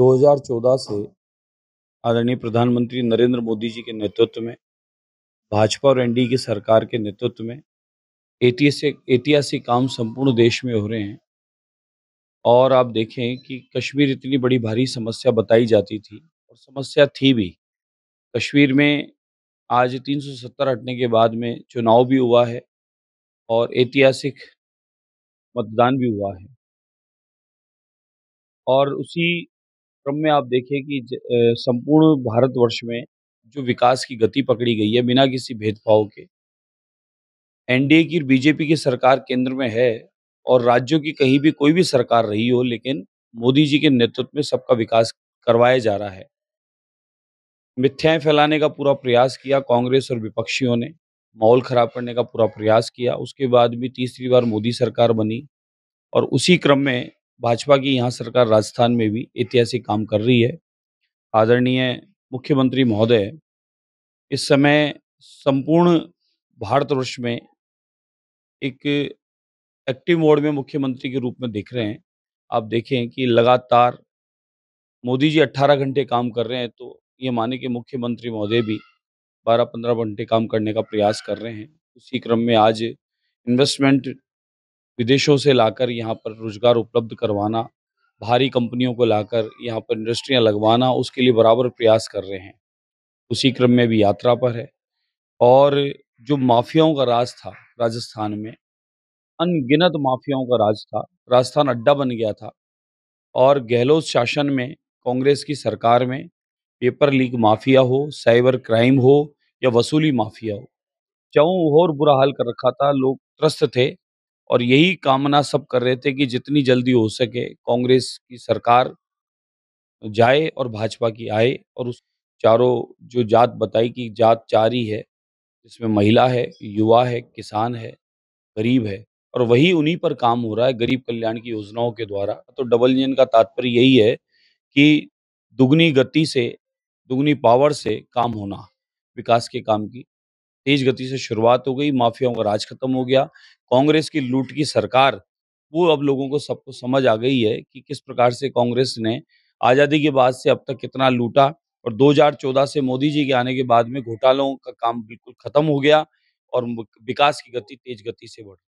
2014 से आदरणीय प्रधानमंत्री नरेंद्र मोदी जी के नेतृत्व में भाजपा और एनडीए की सरकार के नेतृत्व में ऐतिहासिक काम संपूर्ण देश में हो रहे हैं और आप देखें कि कश्मीर इतनी बड़ी भारी समस्या बताई जाती थी और समस्या थी भी कश्मीर में आज 370 हटने के बाद में चुनाव भी हुआ है और ऐतिहासिक मतदान भी हुआ है और उसी क्रम में आप देखें कि संपूर्ण भारतवर्ष में जो विकास की गति पकड़ी गई है बिना किसी भेदभाव के एनडीए की बीजेपी की सरकार केंद्र में है और राज्यों की कहीं भी कोई भी सरकार रही हो लेकिन मोदी जी के नेतृत्व में सबका विकास करवाया जा रहा है मिथ्याएं फैलाने का पूरा प्रयास किया कांग्रेस और विपक्षियों ने माहौल खराब करने का पूरा प्रयास किया उसके बाद भी तीसरी बार मोदी सरकार बनी और उसी क्रम में भाजपा की यहाँ सरकार राजस्थान में भी ऐतिहासिक काम कर रही है आदरणीय मुख्यमंत्री महोदय इस समय संपूर्ण भारतवर्ष में एक एक्टिव मोड में मुख्यमंत्री के रूप में दिख रहे हैं आप देखें कि लगातार मोदी जी 18 घंटे काम कर रहे हैं तो ये माने कि मुख्यमंत्री महोदय भी 12-15 घंटे काम करने का प्रयास कर रहे हैं उसी क्रम में आज इन्वेस्टमेंट विदेशों से लाकर यहाँ पर रोजगार उपलब्ध करवाना भारी कंपनियों को लाकर यहाँ पर इंडस्ट्रियाँ लगवाना उसके लिए बराबर प्रयास कर रहे हैं उसी क्रम में भी यात्रा पर है और जो माफियाओं का राज था राजस्थान में अनगिनत माफियाओं का राज था राजस्थान अड्डा बन गया था और गहलोत शासन में कांग्रेस की सरकार में पेपर लीक माफिया हो साइबर क्राइम हो या वसूली माफिया हो चौं और बुरा हाल कर रखा था लोग त्रस्त थे और यही कामना सब कर रहे थे कि जितनी जल्दी हो सके कांग्रेस की सरकार जाए और भाजपा की आए और उस चारों जो जात बताई कि जात चार ही है जिसमें महिला है युवा है किसान है गरीब है और वही उन्हीं पर काम हो रहा है गरीब कल्याण की योजनाओं के द्वारा तो डबल इंजन का तात्पर्य यही है कि दुगनी गति से दुगनी पावर से काम होना विकास के काम की तेज गति से शुरुआत हो गई माफियाओं का राज खत्म हो गया कांग्रेस की लूट की सरकार वो अब लोगों को सबको समझ आ गई है कि किस प्रकार से कांग्रेस ने आज़ादी के बाद से अब तक कितना लूटा और 2014 से मोदी जी के आने के बाद में घोटालों का काम बिल्कुल खत्म हो गया और विकास की गति तेज गति से बढ़